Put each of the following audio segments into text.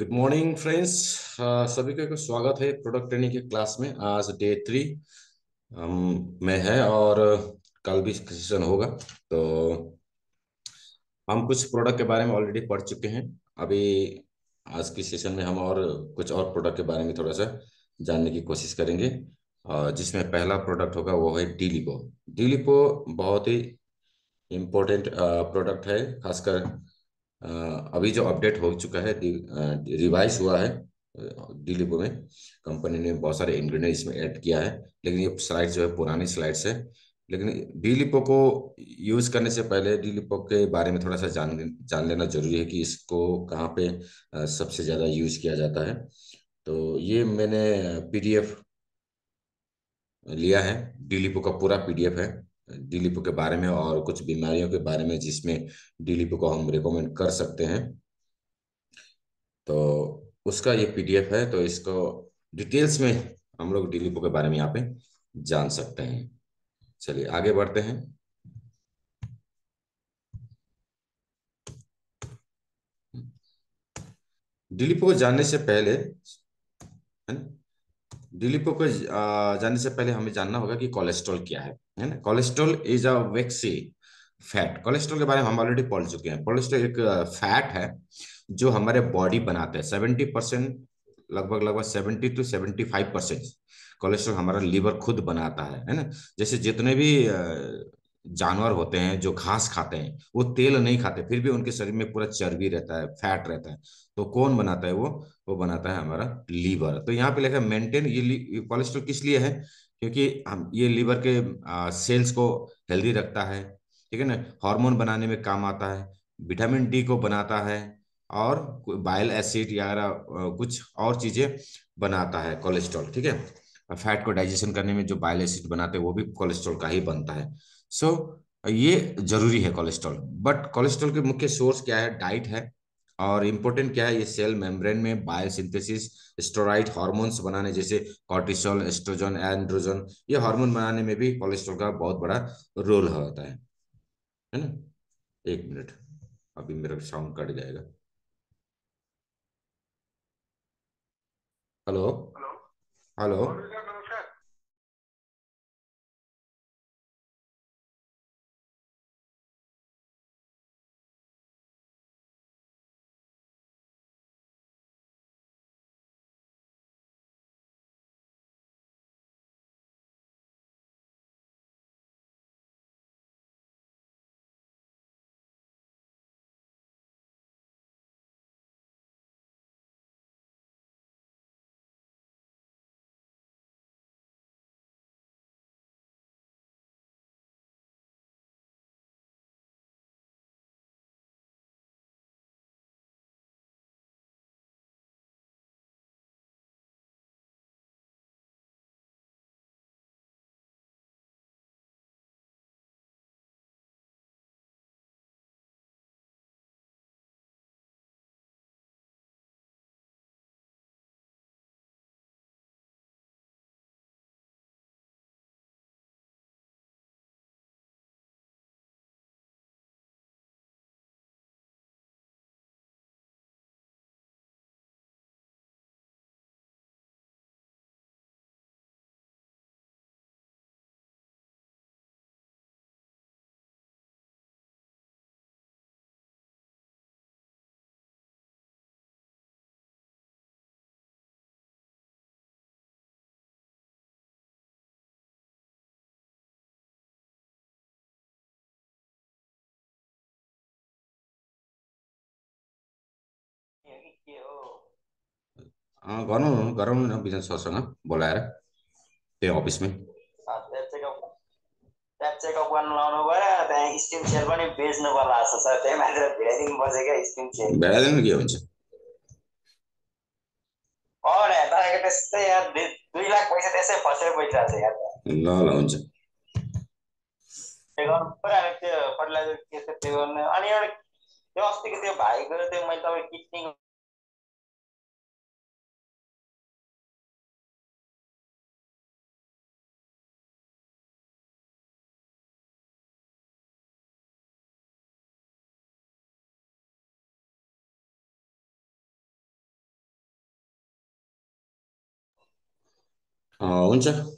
Good morning friends सभी का स्वागत है प्रोडक्ट ट्रेनिंग के क्लास में आज डे थ्री में है और कल भी सेशन होगा तो हम कुछ प्रोडक्ट के बारे में ऑलरेडी पढ़ चुके हैं अभी आज की सेशन में हम और कुछ और प्रोडक्ट के बारे में थोड़ा सा जानने की कोशिश करेंगे और uh, जिसमें पहला प्रोडक्ट होगा वो है डीलिपो डीलिपो बहुत ही इम्पोर्टेंट प्रोडक्ट uh, है खासकर अभी जो अपडेट हो चुका है रिवाइज हुआ है डिलीपो में कंपनी ने बहुत सारे इंग्रीडियंट इसमें ऐड किया है लेकिन ये स्लाइड जो है पुरानी स्लाइड्स है लेकिन डिलीपो को यूज करने से पहले डिलीपो के बारे में थोड़ा सा जान जान लेना जरूरी है कि इसको कहाँ पे सबसे ज़्यादा यूज किया जाता है तो ये मैंने पीडीएफ लिया है डिलीपो का पूरा पीडीएफ है डी के बारे में और कुछ बीमारियों के बारे में जिसमें डी को हम रिकमेंड कर सकते हैं तो उसका ये पीडीएफ है तो इसको डिटेल्स में हम लोग डी के बारे में यहाँ पे जान सकते हैं चलिए आगे बढ़ते हैं डिलीपो को जानने से पहले डिलीपो को जानने से पहले हमें जानना होगा कि कोलेस्ट्रॉल क्या है है ना cholesterol is a waxy fat cholesterol के बारे में हम ऑलरेडी पढ़ चुके हैं कोलेस्ट्रोल एक फैट uh, है जो हमारे बॉडी बनाते हैं सेवेंटी परसेंट लगभग लगभग seventy two seventy five percent cholesterol हमारा लीवर खुद बनाता है है ना जैसे जितने भी uh, जानवर होते हैं जो घास खाते हैं वो तेल नहीं खाते फिर भी उनके शरीर में पूरा चर्बी रहता है फैट रहता है तो कौन बनाता है वो वो बनाता है हमारा लीवर तो यहाँ पे लिखा है मेंटेन ये कोलेस्ट्रोल किस लिए है क्योंकि हम ये लीवर के आ, सेल्स को हेल्दी रखता है ठीक है ना हार्मोन बनाने में काम आता है विटामिन डी को बनाता है और बाइल एसिड या कुछ और चीजें बनाता है कोलेस्ट्रॉल ठीक है फैट को डाइजेशन करने में जो बाइल एसिड बनाते हैं वो भी कोलेस्ट्रॉल का ही बनता है सो so, ये जरूरी है कोलेस्ट्रॉल बट कोलेस्ट्रॉल के मुख्य सोर्स क्या है डाइट है और इम्पोर्टेंट क्या है ये सेल मेम्ब्रेन में बायोसिंथेसिस स्टोराइड हार्मोन्स बनाने जैसे कॉर्टिसोल एस्ट्रोजन एंड्रोजन ये हार्मोन बनाने में भी कोलेस्ट्रोल का बहुत बड़ा रोल होता है है ना एक मिनट अभी मेरा साउंड कट जाएगा हेलो हेलो गरौँ गराउनु न बिजन सरसँग बोलाएर त्यही अफिसमै चेकअप गर्नु लाउनु पऱ्यो त्यहाँ स्टिम सेल पनि त्यही सेल के हुन्छ तपाईँको त्यस्तै यार दुई लाख पैसा त्यसै फसेर गइरहेको यार ल ल हुन्छ त्यो गर्नु पऱ्यो अनि त्यो के छ त्यो गर्नु अनि एउटा त्यो अस्तिको त्यो भाइको त्यो मैले तपाईँ किडनीको 哦，王者。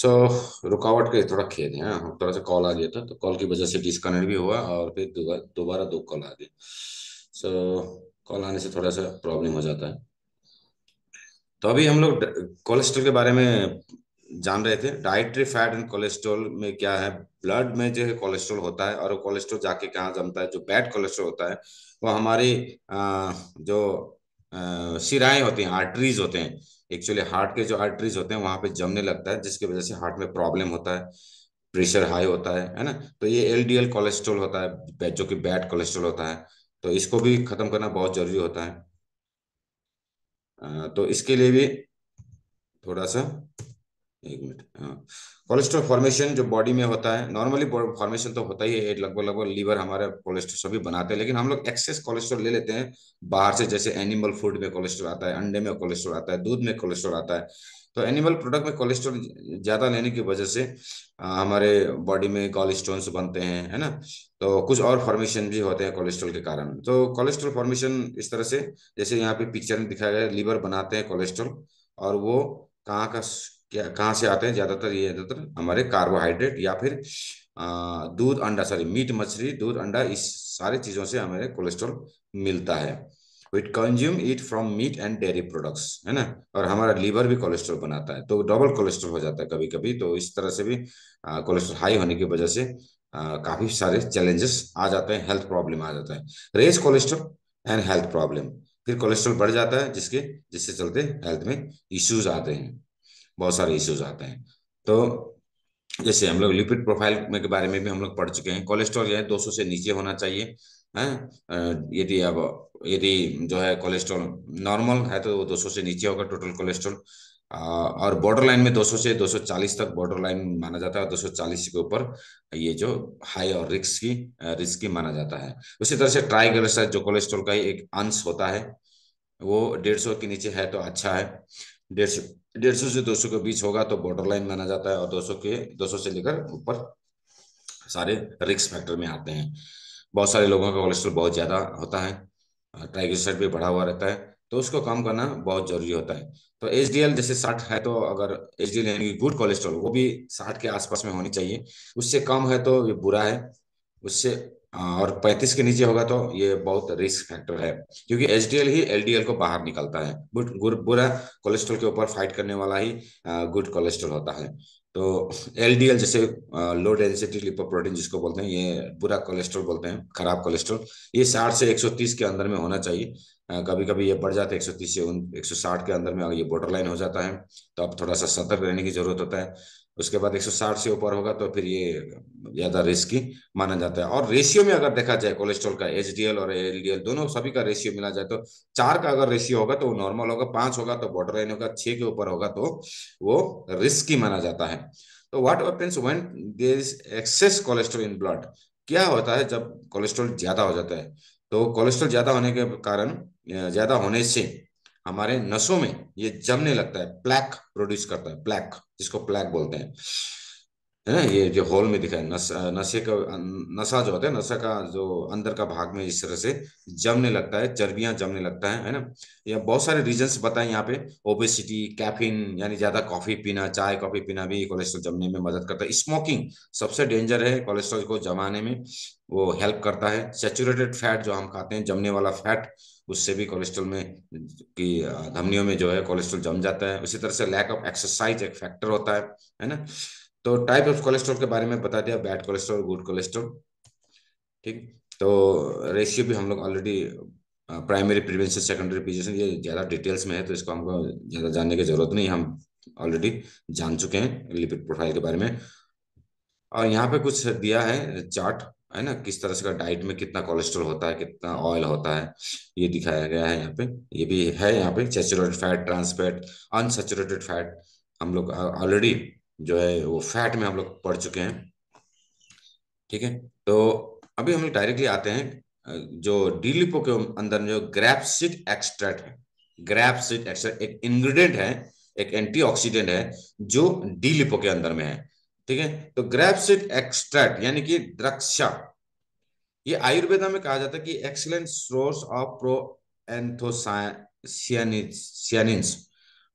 सो so, रुकावट के थोड़ा खेद है हाँ, थोड़ा सा कॉल आ गया था तो कॉल की वजह से डिस्कनेक्ट भी हुआ और फिर दोबारा दो कॉल आ गए सो so, कॉल आने से थोड़ा सा प्रॉब्लम हो जाता है तो अभी हम लोग कोलेस्ट्रॉल के बारे में जान रहे थे डाइट्री फैट एंड कोलेस्ट्रॉल में क्या है ब्लड में जो है कोलेस्ट्रॉल होता है और कोलेस्ट्रॉल जाके कहाँ जमता है जो बैड कोलेस्ट्रॉल होता है वो हमारी जो सिराएं होती हैं आर्टरीज होते हैं एक्चुअली हार्ट के जो आर्टरीज होते हैं वहां पे जमने लगता है जिसकी वजह से हार्ट में प्रॉब्लम होता है प्रेशर हाई होता है है ना तो ये एलडीएल कोलेस्ट्रोल होता है जो कि बैड कोलेस्ट्रोल होता है तो इसको भी खत्म करना बहुत जरूरी होता है तो इसके लिए भी थोड़ा सा एक मिनट कोलेस्ट्रॉल हाँ। फॉर्मेशन जो बॉडी में होता है नॉर्मली फॉर्मेशन तो होता ही है लगभग लगभग लीवर हमारे कोलेस्ट्रॉल सभी बनाते हैं लेकिन हम लोग एक्सेस कोलेस्ट्रॉल ले लेते हैं बाहर से जैसे एनिमल फूड में कोलेस्ट्रॉल आता है अंडे में कोलेस्ट्रॉल आता है दूध में कोलेस्ट्रॉल आता है तो एनिमल प्रोडक्ट में कोलेस्ट्रॉल ज्यादा लेने की वजह से आ, हमारे बॉडी में गॉल बनते हैं है ना तो कुछ और फॉर्मेशन भी होते हैं कोलेस्ट्रॉल के कारण तो कोलेस्ट्रॉल फॉर्मेशन इस तरह से जैसे यहाँ पे पिक्चर में दिखाया गया लीवर बनाते हैं कोलेस्ट्रॉल और वो कहाँ का कहाँ से आते हैं ज़्यादातर ये ज़्यादातर हमारे कार्बोहाइड्रेट या फिर दूध अंडा सॉरी मीट मछली दूध अंडा इस सारे चीज़ों से हमें कोलेस्ट्रॉल मिलता है with consume it from meat and dairy products है ना और हमारा लीवर भी कोलेस्ट्रॉल बनाता है तो डबल कोलेस्ट्रॉल हो जाता है कभी कभी तो इस तरह से भी कोलेस्ट्रॉल हाई होने की वजह से आ, काफी सारे चैलेंजेस आ जाते हैं हेल्थ प्रॉब्लम आ जाता है raised cholesterol and health problem फिर कोलेस्ट्रॉल बढ़ जाता है जिसके जिससे चलते हेल्थ में इश्यूज आते हैं बहुत सारे इश्यूज आते हैं तो जैसे हम लोग लिपिड प्रोफाइल के बारे में भी हम लोग पढ़ चुके हैं कोलेस्ट्रॉल जो है दो से नीचे होना चाहिए हैं यदि अब यदि जो है कोलेस्ट्रॉल नॉर्मल है तो दो से नीचे होगा टोटल कोलेस्ट्रॉल और बॉर्डर लाइन में 200 से 240 तक बॉर्डर लाइन माना जाता है और 240 के ऊपर ये जो हाई और रिक्स की रिस्क की माना जाता है उसी तरह से ट्राइग्लिसराइड जो कोलेस्ट्रॉल का एक अंश होता है वो डेढ़ सौ के नीचे है तो अच्छा है डेढ़ सौ डेढ़ सौ से दो सौ के बीच होगा तो बॉर्डर लाइन माना जाता है और दो सौ के दो सौ से लेकर ऊपर सारे रिक्स फैक्टर में आते हैं बहुत सारे लोगों का कोलेस्ट्रॉल बहुत ज़्यादा होता है ट्राइग्लिसराइड भी बढ़ा हुआ रहता है तो उसको कम करना बहुत जरूरी होता है तो एच जैसे साठ है तो अगर एच यानी कि गुड कोलेस्ट्रॉल वो भी साठ के आसपास में होनी चाहिए उससे कम है तो ये बुरा है उससे हाँ, और 35 के नीचे होगा तो ये बहुत रिस्क फैक्टर है क्योंकि एच ही एल को बाहर निकलता है गुड बुरा कोलेस्ट्रॉल के ऊपर फाइट करने वाला ही गुड कोलेस्ट्रॉल होता है तो एल जैसे लो डेंसिटी लिपोप्रोटीन जिसको बोलते हैं ये बुरा कोलेस्ट्रॉल बोलते हैं खराब कोलेस्ट्रॉल ये 60 से 130 के अंदर में होना चाहिए कभी कभी ये बढ़ जाता है 130 से 160 के अंदर में अगर ये बॉर्डर लाइन हो जाता है तो अब थोड़ा सा सतर्क रहने की जरूरत होता है उसके बाद 160 से ऊपर होगा तो फिर ये ज्यादा रिस्की माना जाता है और रेशियो में अगर देखा जाए कोलेस्ट्रॉल का एच और एल दोनों सभी का रेशियो मिला जाए तो चार का अगर रेशियो होगा तो वो नॉर्मल होगा पांच होगा तो बॉर्डर लाइन होगा छह के ऊपर होगा तो वो रिस्की माना जाता है तो what happens when there is excess cholesterol in blood क्या होता है जब कोलेस्ट्रोल ज्यादा हो जाता है तो कोलेस्ट्रॉल ज्यादा होने के कारण ज्यादा होने से हमारे नसों में ये जमने लगता है प्लैक प्रोड्यूस करता है प्लैक जिसको प्लैक बोलते हैं है ना ये जो हॉल में दिखा है नस, नशे का नशा जो होता है नशा का जो अंदर का भाग में इस तरह से जमने लगता है चर्बियां जमने लगता है है ना या बहुत सारे रीजंस बताए यहाँ पे ओबेसिटी कैफीन यानी ज्यादा कॉफी पीना चाय कॉफी पीना भी कोलेस्ट्रॉल जमने में मदद करता है स्मोकिंग सबसे डेंजर है कोलेस्ट्रॉल को जमाने में वो हेल्प करता है सेचुरेटेड फैट जो हम खाते हैं जमने वाला फैट उससे भी कोलेस्ट्रॉल में की धमनियों में जो है कोलेस्ट्रॉल जम जाता है उसी तरह से लैक ऑफ एक्सरसाइज एक फैक्टर होता है है ना तो टाइप ऑफ कोलेस्ट्रॉल के बारे में बता दिया बैड कोलेस्ट्रॉल गुड कोलेस्ट्रॉल ठीक तो रेशियो भी हम लोग already primary prevention secondary prevention ये ज़्यादा डिटेल्स में है तो इसको हमको ज़्यादा जानने की ज़रूरत नहीं हम ऑलरेडी जान चुके हैं लिपिड प्रोफाइल के बारे में और यहाँ पे कुछ दिया है चार्ट है ना किस तरह से डाइट में कितना कोलेस्ट्रॉल होता है कितना ऑयल होता है ये दिखाया गया है यहाँ पे ये भी है यहाँ पे saturated fat trans fat unsaturated fat हम लोग ऑलरेडी जो है वो फैट में हम लोग पढ़ चुके हैं ठीक है तो अभी हम डायरेक्टली आते हैं जो डीलिपो के अंदर जो ग्रैपसिड एक्सट्रैक्ट है ग्रैपसिड एक्सट्रैक्ट एक इंग्रेडिएंट है एक एंटीऑक्सीडेंट है जो डीलिपो के अंदर में है ठीक है तो ग्रेपसिड एक्सट्रैक्ट यानी कि द्रक्षा ये आयुर्वेदा में कहा जाता है कि excellent source of proanthocyanins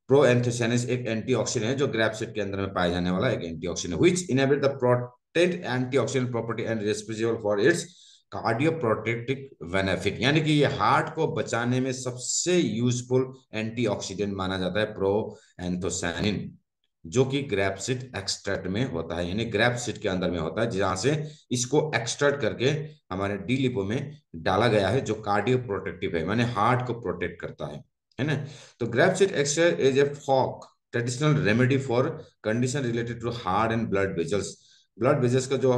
proanthocyanins एक एंटीऑक्सीडेंट है जो ग्रेपसिड के अंदर में पाया जाने वाला एक antioxidant which inhibit the potent antioxidant property and responsible for its cardio protective benefit यानी कि ये हार्ट को बचाने में सबसे यूजफुल एंटीऑक्सीडेंट माना जाता है प्रो एंथोसाइनिन जो कि ग्रेपसिट एक्सट्रैक्ट में होता है यानी ग्रेपसिट के अंदर में होता है जहां से इसको एक्सट्रैक्ट करके हमारे डी लिपो में डाला गया है जो कार्डियो प्रोटेक्टिव है माने हार्ट को प्रोटेक्ट करता है है ना तो grapeseed extract is a folk traditional remedy for condition related to heart and blood vessels blood vessels का जो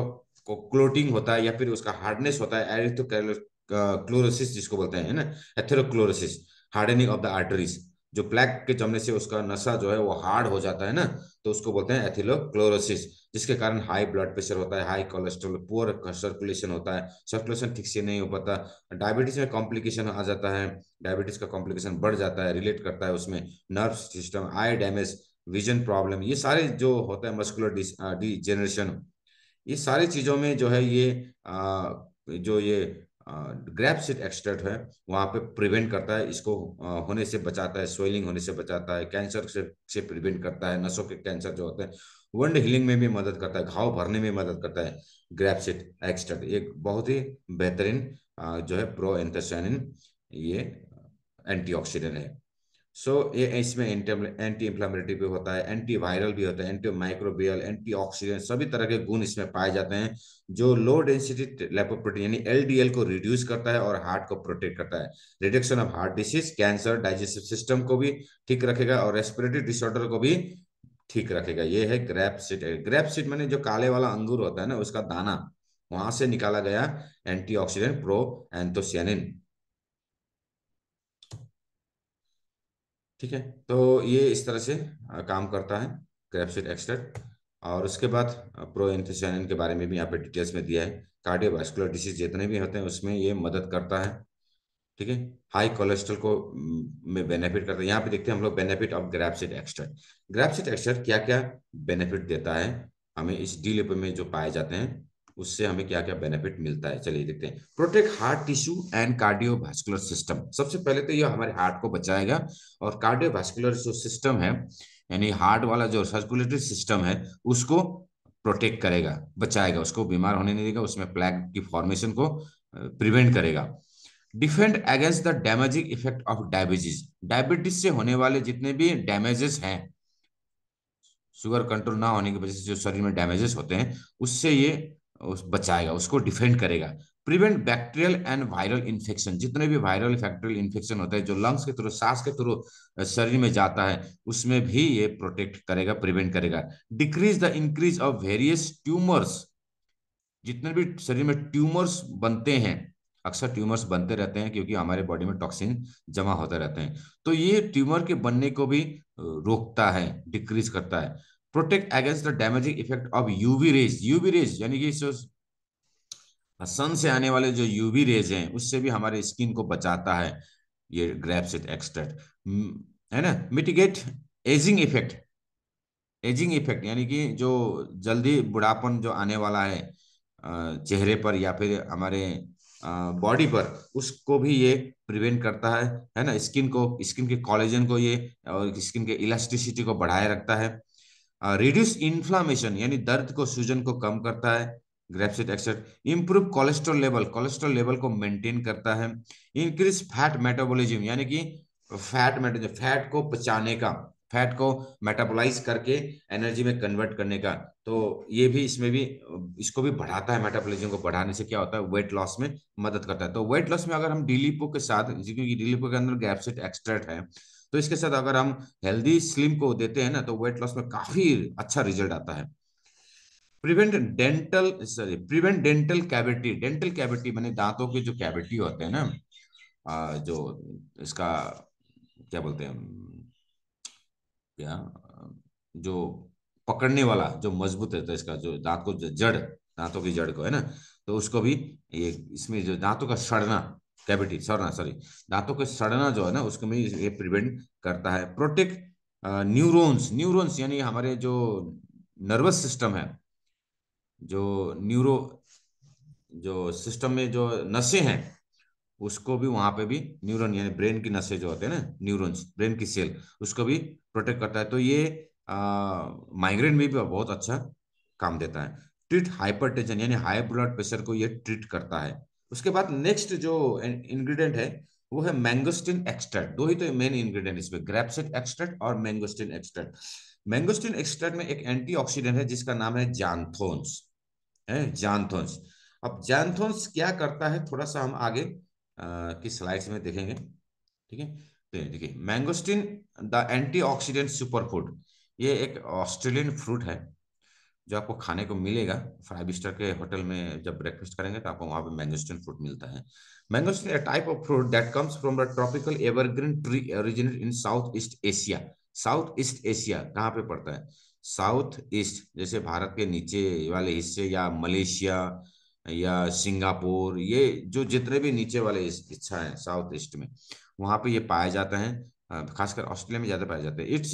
क्लोटिंग होता है या फिर उसका हार्डनेस होता है एरिथोक्लोरोसिस जिसको बोलते हैं ना atherosclerosis hardening of the arteries जो प्लैक के जमने से उसका नशा जो है वो हार्ड हो जाता है ना तो उसको बोलते हैं एथिलोक्लोरोसिस जिसके कारण हाई ब्लड प्रेशर होता है हाई कोलेस्ट्रॉल पुअर सर्कुलेशन होता है सर्कुलेशन ठीक से नहीं हो पाता डायबिटीज में कॉम्प्लिकेशन आ जाता है डायबिटीज का कॉम्प्लिकेशन बढ़ जाता है रिलेट करता है उसमें nerve system eye damage vision problem ये सारे जो होता है मस्कुलर डिजेनरेशन ये सारी चीजों में जो है ये आ, जो ये ग्रैप सीट एक्सट्रैक्ट है वहां पे प्रिवेंट करता है इसको होने से बचाता है स्वेलिंग होने से बचाता है कैंसर से से प्रिवेंट करता है नसों के कैंसर जो होते हैं वंड हीलिंग में भी मदद करता है घाव भरने में मदद करता है ग्रैप सीट एक्सट्रैक्ट एक बहुत ही बेहतरीन जो है प्रो एंथेसानिन ये एंटीऑक्सीडेंट है सो so, ये इसमें एंटी इंफ्लामेटरी भी होता है एंटी वायरल भी होता है एंटी माइक्रोबियल एंटी ऑक्सीडेंट सभी तरह के गुण इसमें पाए जाते हैं जो लो डेंसिटी लेपोप्रोटीन यानी एलडीएल को रिड्यूस करता है और हार्ट को प्रोटेक्ट करता है reduction of heart disease cancer digestive system को भी ठीक रखेगा और रेस्पिरेटरी डिसऑर्डर को भी ठीक रखेगा ये है ग्रैप सीट ग्रैप सीट मैंने जो काले वाला अंगूर होता है ना उसका दाना वहां से निकाला गया एंटीऑक्सीडेंट प्रो एंथोसियानिन ठीक है तो ये इस तरह से काम करता है क्रैपसिट एक्सट्रेट और उसके बाद प्रो एंथोसाइनिन के बारे में भी यहाँ पे डिटेल्स में दिया है कार्डियोवास्कुलर डिसीज जितने भी होते हैं उसमें ये मदद करता है ठीक है हाई कोलेस्ट्रॉल को में बेनिफिट करता है यहाँ पे देखते हैं हम लोग बेनिफिट ऑफ ग्रैपसिड एक्सट्रेट ग्रैपसिड एक्सट्रेट क्या क्या बेनिफिट देता है हमें इस डी में जो पाए जाते हैं उससे हमें क्या क्या बेनिफिट मिलता है चलिए देखते हैं protect heart tissue and cardiovascular system सबसे पहले तो यह हमारे हार्ट को बचाएगा और कार्डियोवास्कुलर जो सिस्टम है यानी हार्ट वाला जो सर्कुलेटरी सिस्टम है उसको प्रोटेक्ट करेगा बचाएगा उसको बीमार होने नहीं देगा उसमें प्लैग की फॉर्मेशन को प्रिवेंट करेगा defend against the damaging effect of diabetes diabetes से होने वाले जितने भी डैमेजेस हैं शुगर कंट्रोल ना होने की वजह से जो शरीर में डैमेजेस होते हैं उससे ये उस बचाएगा उसको डिफेंड करेगा prevent bacterial and viral infection जितने भी वायरल बैक्टीरियल इन्फेक्शन होता है जो लंग्स के थ्रू सांस के थ्रू शरीर में जाता है उसमें भी ये प्रोटेक्ट करेगा प्रिवेंट करेगा decrease the increase of various tumours जितने भी शरीर में ट्यूमर्स बनते हैं अक्सर ट्यूमर्स बनते रहते हैं क्योंकि हमारे बॉडी में टॉक्सिन जमा होते रहते हैं तो ये ट्यूमर के बनने को भी रोकता है डिक्रीज करता है protect against the damaging effect of UV rays UV rays यानी कि सन से आने वाले जो यूवी रेज हैं उससे भी हमारे स्किन को बचाता है ये ग्रेप्सिट एक्सट्रैक्ट है ना mitigate ageing effect ageing effect यानी कि जो जल्दी बुढ़ापन जो आने वाला है चेहरे पर या फिर हमारे बॉडी पर उसको भी ये प्रिवेंट करता है है ना स्किन को स्किन के कॉलेजन को ये और स्किन के इलास्टिसिटी को बढ़ाए रखता है रिड्यूस इन्फ्लामेशन यानी दर्द को सूजन को कम करता है grapeseed extract improve cholesterol level cholesterol level को मेंटेन करता है इंक्रीज फैट मेटाबॉलिज्म यानी कि फैट फैट को पचाने का फैट को मेटाबोलाइज करके एनर्जी में कन्वर्ट करने का तो ये भी इसमें भी इसको भी बढ़ाता है मेटाबॉलिज्म को बढ़ाने से क्या होता है वेट लॉस में मदद करता है तो वेट लॉस में अगर हम डिलीपो के साथ क्योंकि डिलीपो के अंदर गैप्सिट एक्सट्रेट है तो इसके साथ अगर हम हेल्दी स्लिम को देते हैं ना तो वेट लॉस में काफी अच्छा रिजल्ट आता है prevent dental sorry prevent dental cavity dental cavity मैंने दांतों के जो कैविटी होते हैं ना जो इसका क्या बोलते हैं क्या जो पकड़ने वाला जो मजबूत रहता है इसका जो दांत को जड़ दांतों की जड़ को है ना तो उसको भी ये इसमें जो दांतों का सड़ना कैविटी सड़ना सॉरी दांतों के सड़ना जो है ना उसको भी ये प्रिवेंट करता है प्रोटेक्ट न्यूरोन्स न्यूरोन्स यानी हमारे जो नर्वस सिस्टम है जो न्यूरो जो सिस्टम में जो नशे हैं उसको भी वहां पे भी न्यूरॉन यानी ब्रेन की नशे जो होते हैं ना न्यूरॉन्स ब्रेन की सेल उसको भी प्रोटेक्ट करता है तो ये माइग्रेन में भी बहुत अच्छा काम देता है ट्रीट हाइपर टेंशन यानी हाई ब्लड प्रेशर को ये ट्रीट करता है उसके बाद नेक्स्ट जो इंग्रेडिएंट है वो है मैंगोस्टिन एक्सट्रैक्ट दो ही तो मेन इंग्रेडिएंट इसमें ग्रेपसिड एक्सट्रैक्ट और मैंगोस्टिन एक्सट्रैक्ट मैंगोस्टिन एक्सट्रैक्ट में एक एंटीऑक्सीडेंट है जिसका नाम है जानथोन्स है जानथोन्स अब जानथोन्स क्या करता है थोड़ा सा हम आगे की स्लाइड्स में देखेंगे ठीक है देखिए mangosteen the antioxidant super food ये एक ऑस्ट्रेलियन फ्रूट है जो आपको खाने को मिलेगा फाइव स्टार के होटल में जब ब्रेकफास्ट करेंगे तो आपको वहां पे मैंगोस्टिन फ्रूट मिलता है mangosteen a type of fruit that comes from the tropical evergreen tree originate in Southeast Asia Southeast Asia कहाँ पे पड़ता है साउथ ईस्ट जैसे भारत के नीचे वाले हिस्से या मलेशिया या सिंगापुर ये जो जितने भी नीचे वाले हिस्सा है साउथ ईस्ट में वहां पे ये पाया जाता है हाँ, खासकर ऑस्ट्रेलिया में ज्यादा पाए जाते हैं इट्स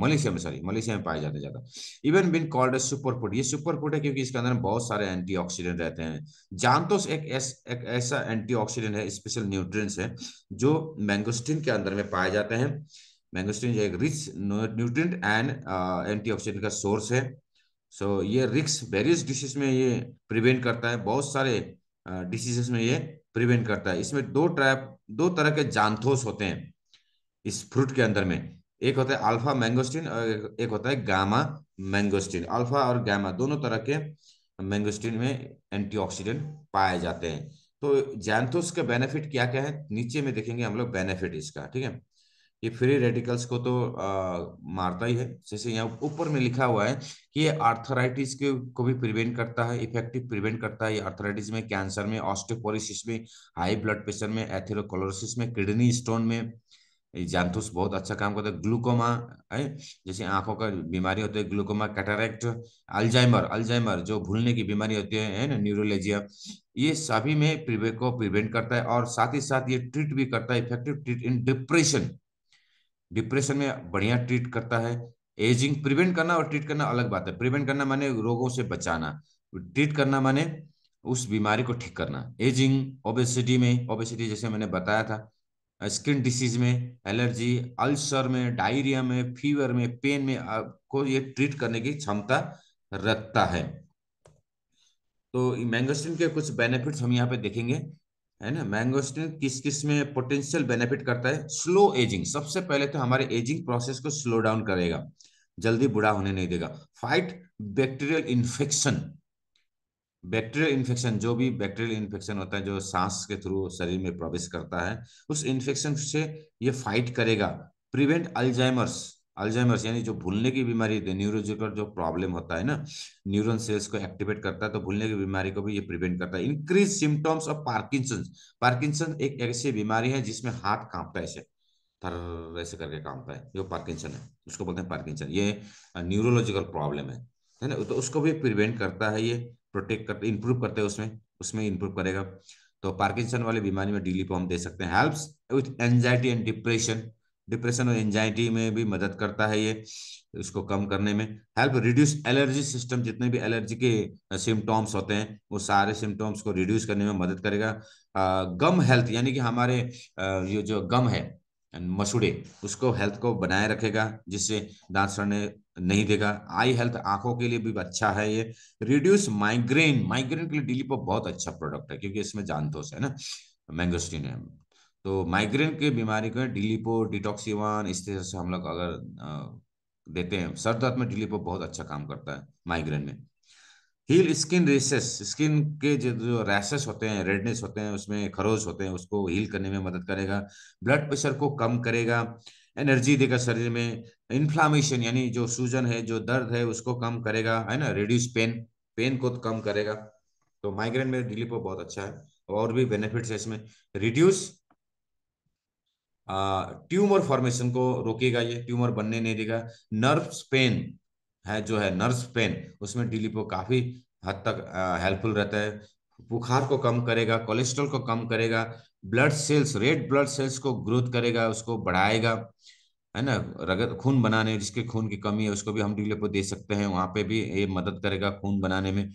मलेशिया में सॉरी मलेशिया में पाए जाते हैं ज्यादा even been called super food ये सुपर फूड है क्योंकि इसके अंदर बहुत सारे एंटीऑक्सीडेंट रहते हैं जानतोस एक, एक ऐसा एंटीऑक्सीडेंट है स्पेशल न्यूट्रिएंट्स है जो मैंगोस्टिन के अंदर में पाए जाते हैं मैंगोस्टिन एक रिच न्यूट्रिएंट एंड एंटीऑक्सीडेंट का सोर्स है सो so, ये रिक्स वेरियस डिशेज में ये प्रिवेंट करता है बहुत सारे डिसीजेस में ये प्रिवेंट करता है इसमें दो ट्रैप दो तरह के जानथोस होते हैं इस फ्रूट के अंदर में एक होता है अल्फा मैंगोस्टिन और एक होता है गामा मैंगोस्टिन अल्फा और गामा दोनों तरह के मैंगोस्टिन में एंटीऑक्सीडेंट पाए जाते हैं तो जैंथोस का बेनिफिट क्या क्या है नीचे में देखेंगे हम लोग बेनिफिट इसका ठीक है ये फ्री रेडिकल्स को तो आ, मारता ही है जैसे यहाँ ऊपर में लिखा हुआ है कि ये आर्थराइटिस के को भी प्रिवेंट करता है इफेक्टिव प्रिवेंट करता है ये आर्थराइटिस में कैंसर में ऑस्टोपोरिस में हाई ब्लड प्रेशर में एथेरोकोलोसिस में किडनी स्टोन में जानतुस बहुत अच्छा काम करता है ग्लूकोमा है जैसे आंखों का बीमारी होती है ग्लूकोमा कैटारेक्ट अल्जाइमर अल्जाइमर जो भूलने की बीमारी होती है है ना न्यूरोलेजिया ये सभी में प्रिवे को प्रिवेंट करता है और साथ ही साथ ये ट्रीट भी करता है effective treat in depression depression में बढ़िया ट्रीट करता है एजिंग प्रिवेंट करना और ट्रीट करना अलग बात है प्रिवेंट करना माने रोगों से बचाना ट्रीट करना माने उस बीमारी को ठीक करना एजिंग ओबेसिटी में ओबेसिटी जैसे मैंने बताया था स्किन डिसीज में एलर्जी अल्सर में डायरिया में फीवर में पेन में आपको ये ट्रीट करने की क्षमता रखता है तो मैंगोस्टिन के कुछ बेनिफिट्स हम यहाँ पे देखेंगे है ना मैंगोस्टिन किस किस में पोटेंशियल बेनिफिट करता है स्लो एजिंग सबसे पहले तो हमारे एजिंग प्रोसेस को स्लो डाउन करेगा जल्दी बुरा होने नहीं देगा fight bacterial infection bacterial infection जो भी बैक्टीरियल इन्फेक्शन होता है जो सांस के थ्रू शरीर में प्रवेश करता है उस इन्फेक्शन से ये फाइट करेगा प्रिवेंट अल्जाइमर्स अल्जाइमर्स यानी जो भूलने की बीमारी होती है न्यूरोजिकल जो प्रॉब्लम होता है ना न्यूरॉन सेल्स को एक्टिवेट करता है तो भूलने की बीमारी को भी ये प्रिवेंट करता है increase symptoms of Parkinson Parkinson एक ऐसी बीमारी है जिसमें हाथ कांपता है थर ऐसे करके कांपता है जो पार्किंसन है उसको बोलते हैं पार्किंसन ये न्यूरोलॉजिकल प्रॉब्लम है है ना तो उसको भी प्रिवेंट करता है ये प्रोटेक्ट करते इंप्रूव करते हैं उसमें उसमें इंप्रूव करेगा तो पार्किंसन वाली बीमारी में डीली को दे सकते हैं helps with anxiety and depression depression और एंजाइटी में भी मदद करता है ये इसको कम करने में हेल्प रिड्यूस एलर्जी सिस्टम जितने भी एलर्जी के सिम्टोम्स होते हैं वो सारे सिम्टोम्स को रिड्यूस करने में मदद करेगा गम हेल्थ यानी कि हमारे ये जो गम है मसूड़े उसको हेल्थ को बनाए रखेगा जिससे दांत सड़ने नहीं देगा आई हेल्थ आंखों के लिए भी अच्छा है ये रिड्यूस माइग्रेन माइग्रेन के लिए डिलीपो बहुत अच्छा प्रोडक्ट है क्योंकि इसमें जानतोस है ना मैंगोस्टिन है तो माइग्रेन के बीमारी को डिलीपो डिटॉक्सीवान इस तरह से हम लोग अगर देते हैं सर दर्द में डिलीपो बहुत अच्छा काम करता है माइग्रेन में हील स्किन रेसेस स्किन के जो रैसेस होते हैं रेडनेस होते हैं उसमें खरोश होते हैं उसको हील करने में मदद करेगा ब्लड प्रेशर को कम करेगा एनर्जी देगा शरीर में इन्फ्लामेशन यानी जो सूजन है जो दर्द है उसको कम करेगा है ना रिड्यूस पेन पेन को कम करेगा तो माइग्रेन में डिलीपो बहुत अच्छा है और भी बेनिफिट्स है इसमें रिड्यूस ट्यूमर फॉर्मेशन को रोकेगा ये ट्यूमर बनने नहीं देगा नर्व पेन है जो है नर्व पेन उसमें डिलीपो काफी हद तक हेल्पफुल रहता है बुखार को कम करेगा कोलेस्ट्रॉल को कम करेगा blood cells red blood cells को ग्रोथ करेगा उसको बढ़ाएगा है ना रगत खून बनाने जिसके खून की कमी है उसको भी हम डीलर को दे सकते हैं वहां पे भी ये मदद करेगा खून बनाने में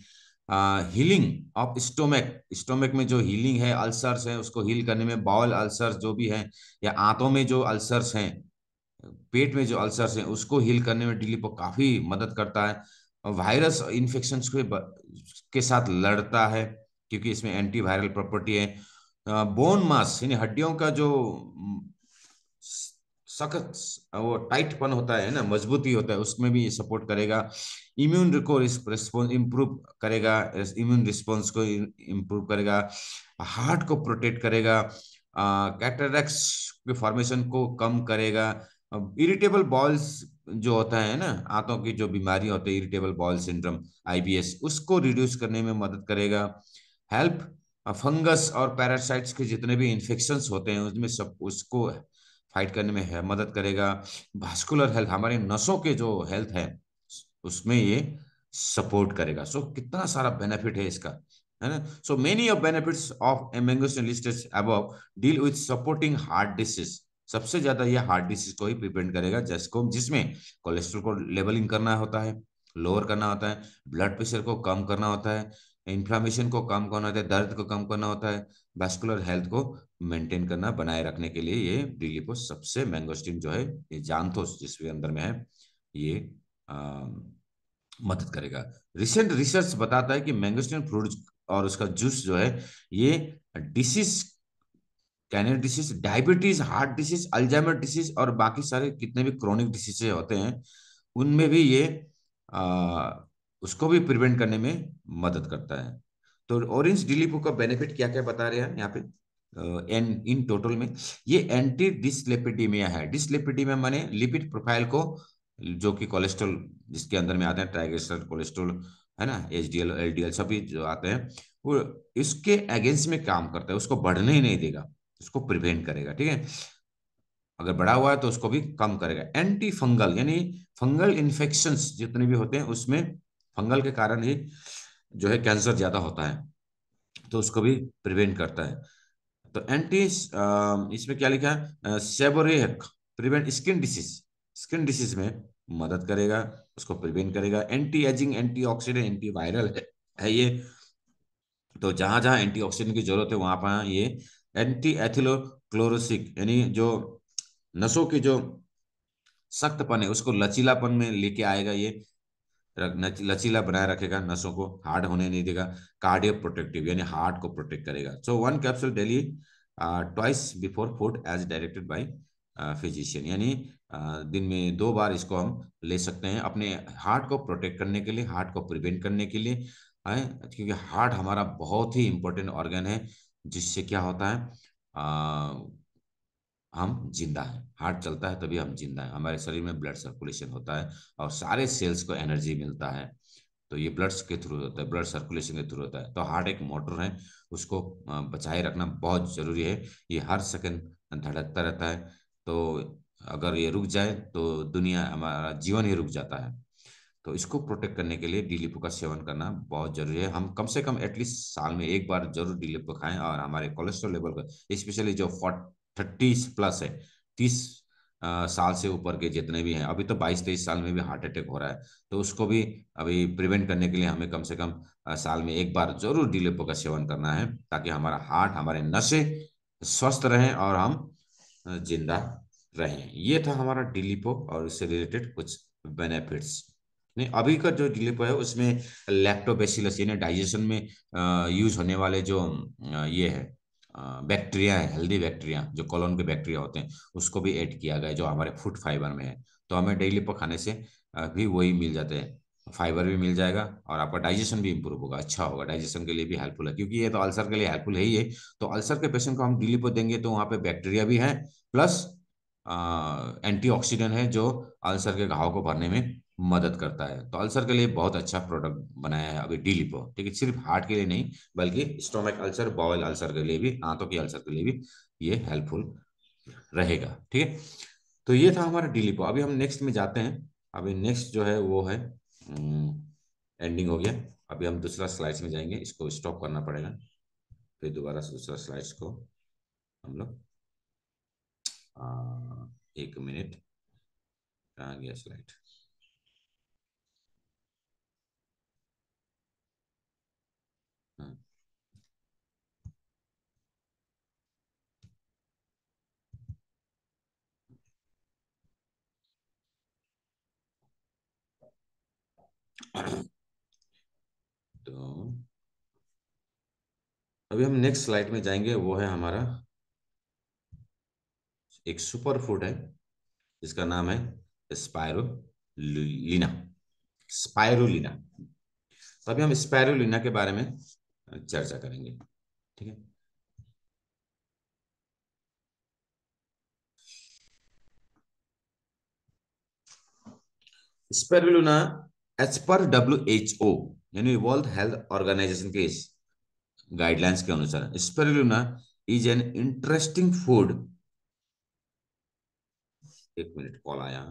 आ, हीलिंग ऑफ स्टोमक स्टोमक में जो हीलिंग है अल्सर्स है उसको हील करने में बाउल अल्सर्स जो भी है या आंतों में जो अल्सर्स हैं पेट में जो अल्सर्स हैं उसको हील करने में डिलीपो काफी मदद करता है वायरस इन्फेक्शन के, के साथ लड़ता है क्योंकि इसमें एंटीवायरल प्रॉपर्टी है बोन मास यानी हड्डियों का जो सख्त वो टाइटपन होता है ना मजबूती होता है उसमें भी सपोर्ट करेगा इम्यून को रिस्पॉन्स इम्प्रूव करेगा इम्यून रिस्पॉन्स को इम्प्रूव करेगा हार्ट को प्रोटेक्ट करेगा कैटरक्स के फॉर्मेशन को कम करेगा इरिटेबल बॉल्स जो होता है ना आंतों की जो बीमारी होती है इरिटेबल बॉल सिंड्रम आईबीएस उसको रिड्यूस करने में मदद करेगा हेल्प फंगस और पैरासाइट्स के जितने भी इन्फेक्शन होते हैं उसमें सब उसको फाइट करने में है, मदद करेगा भास्कुलर हेल्थ हमारे नसों के जो हेल्थ है उसमें ये सपोर्ट करेगा सो so, कितना सारा बेनिफिट है इसका है ना so many of benefit of mangosteen listed above deal with supporting heart disease सबसे ज्यादा ये हार्ट डिसीज को ही प्रिवेंट करेगा जिसको जिसमें कोलेस्ट्रोल को लेवलिंग करना होता है लोअर करना होता है ब्लड प्रेशर को कम करना होता है इन्फ्लामेशन को कम करना होता है दर्द को कम करना होता है वैस्कुलर हेल्थ को मेंटेन करना बनाए रखने के लिए ये को सबसे मैंगोस्टिन जो है ये जानथोस जिसके अंदर में है ये आ, मदद करेगा रिसेंट रिसर्च बताता है कि मैंगोस्टिन फ्रूट और उसका जूस जो है ये disease cancer disease diabetes heart disease Alzheimer disease और बाकी सारे कितने भी क्रॉनिक डिसीजे होते हैं उनमें भी ये उसको भी प्रिवेंट करने में मदद करता है तो ऑरेंज डिलीपो का बेनिफिट क्या क्या बता रहे हैं यहाँ पे एन इन टोटल में ये एंटी डिसलेपिडीमिया है डिसलेपिडीमिया माने लिपिड प्रोफाइल को जो कि कोलेस्ट्रोल जिसके अंदर में आते हैं ट्राइग्लिसराइड कोलेस्ट्रोल है ना H D L L D L सभी जो आते हैं वो इसके अगेंस्ट में काम करता है उसको बढ़ने ही नहीं देगा उसको प्रिवेंट करेगा ठीक है अगर बढ़ा हुआ है तो उसको भी कम करेगा एंटी फंगल यानी फंगल इन्फेक्शन जितने भी होते हैं उसमें फंगल के कारण ही जो है कैंसर ज्यादा होता है तो उसको भी प्रिवेंट करता है तो एंटी इसमें क्या लिखा है सेबोरेक prevent skin disease skin disease में मदद करेगा उसको प्रिवेंट करेगा anti ageing antioxidant antiviral है, है ये तो जहां जहां एंटी ऑक्सीडेंट की जरूरत है वहां पर ये एंटी एथिलोक्लोरोसिक यानी जो नसों के जो सख्तपन है उसको लचीलापन में लेके आएगा ये लचीला बनाए रखेगा नसों को हार्ड होने नहीं देगा कार्डियो प्रोटेक्टिव यानी हार्ट को प्रोटेक्ट करेगा so one capsule daily twice before food as directed by physician यानी uh, दिन में दो बार इसको हम ले सकते हैं अपने हार्ट को प्रोटेक्ट करने के लिए हार्ट को प्रिवेंट करने के लिए है क्योंकि हार्ट हमारा बहुत ही इंपॉर्टेंट ऑर्गन है जिससे क्या होता है uh, हम जिंदा हैं हार्ट चलता है तभी हम जिंदा हैं हमारे शरीर में ब्लड सर्कुलेशन होता है और सारे सेल्स को एनर्जी मिलता है तो ये ब्लड के थ्रू होता है ब्लड सर्कुलेशन के थ्रू होता है तो हार्ट एक मोटर है उसको बचाए रखना बहुत जरूरी है ये हर सेकंड धड़कता रहता है तो अगर ये रुक जाए तो दुनिया हमारा जीवन ही रुक जाता है तो इसको प्रोटेक्ट करने के लिए डी का सेवन करना बहुत जरूरी है हम कम से कम एटलीस्ट साल में एक बार जरूर डी खाएं और हमारे कोलेस्ट्रॉल लेवल को स्पेशली जो थर्टी प्लस है तीस साल से ऊपर के जितने भी हैं अभी तो बाईस तेईस साल में भी हार्ट अटैक हो रहा है तो उसको भी अभी प्रिवेंट करने के लिए हमें कम से कम साल में एक बार जरूर डीलेपो का सेवन करना है ताकि हमारा हार्ट हमारे नशे स्वस्थ रहें और हम जिंदा रहें ये था हमारा डिलीपो और उससे रिलेटेड कुछ बेनिफिट्स नहीं अभी का जो डिलीपो है उसमें लैप्टोबेसिलस यानी डाइजेशन में यूज होने वाले जो ये है बैक्टीरिया है हेल्दी बैक्टीरिया जो कॉलोन के बैक्टीरिया होते हैं उसको भी ऐड किया गया जो हमारे फूड फाइबर में है तो हमें डेली पकाने से भी वही मिल जाते हैं फाइबर भी मिल जाएगा और आपका डाइजेशन भी इंप्रूव होगा अच्छा होगा डाइजेशन के लिए भी हेल्पफुल है क्योंकि ये तो अल्सर के लिए हेल्पफुल है ही है तो अल्सर के पेशेंट को हम डेली पर देंगे तो वहाँ पे बैक्टीरिया भी है प्लस एंटी है जो अल्सर के घाव को भरने में मदद करता है तो अल्सर के लिए बहुत अच्छा प्रोडक्ट बनाया है अभी डीलिपो ठीक है सिर्फ हार्ट के लिए नहीं बल्कि स्टोमक अल्सर बॉयल अल्सर के लिए भी आंतों के अल्सर के लिए भी ये हेल्पफुल रहेगा ठीक है तो ये था हमारा डीलिपो अभी हम नेक्स्ट में जाते हैं अभी नेक्स्ट जो है वो है एंडिंग हम्म, हो गया अभी हम दूसरा स्लाइड्स में जाएंगे इसको स्टॉप करना पड़ेगा फिर दोबारा दूसरा स्लाइड्स को हम लोग एक मिनट कहाँ गया स्लाइड तो अभी हम नेक्स्ट स्लाइड में जाएंगे वो है हमारा एक सुपर फूड है जिसका नाम है स्पायरोना स्पायरोना तो अभी हम स्पायरोना के बारे में चर्चा करेंगे ठीक है spirulina as per W H O यानी वर्ल्ड हेल्थ ऑर्गेनाइजेशन के इस गाइडलाइंस के अनुसार spirulina is an interesting food एक मिनट कॉल आया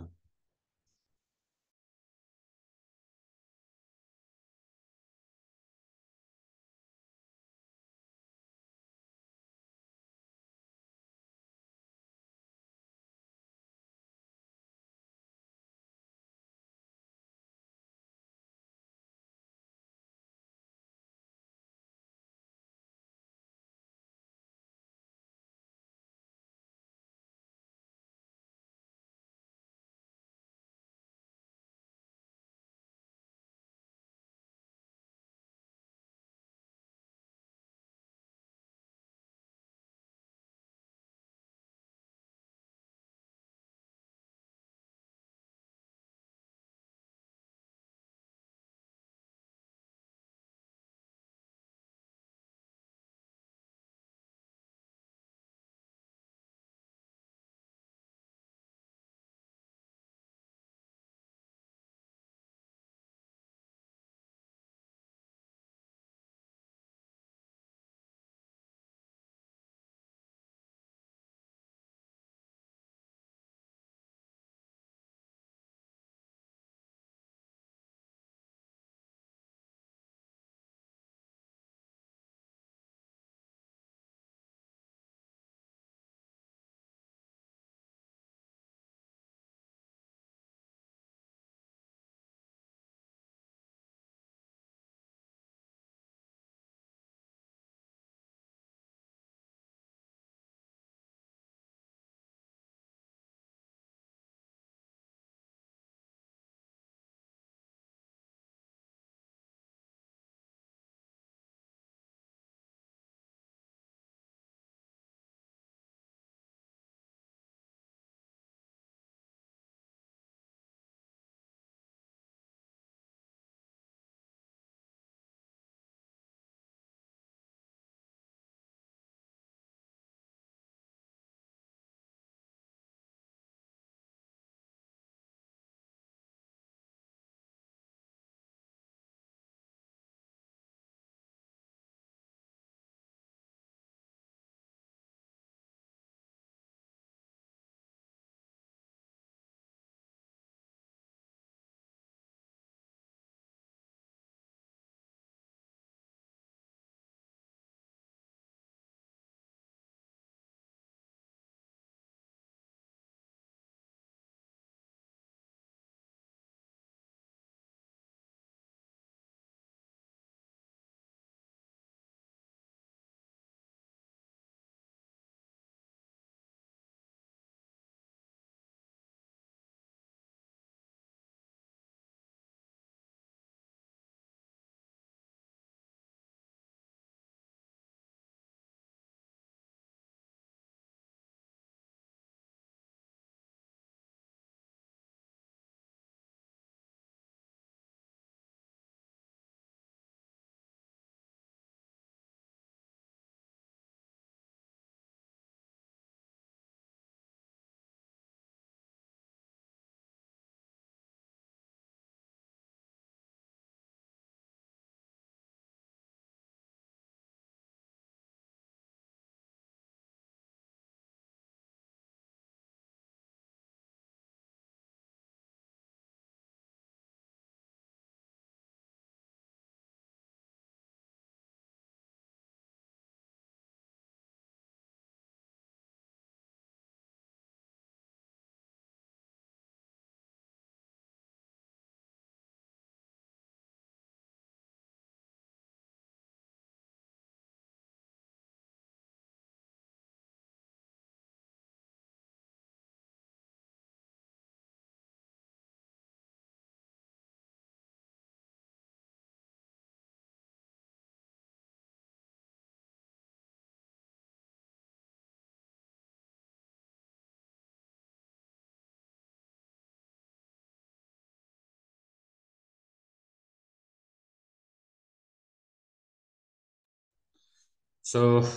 सो so,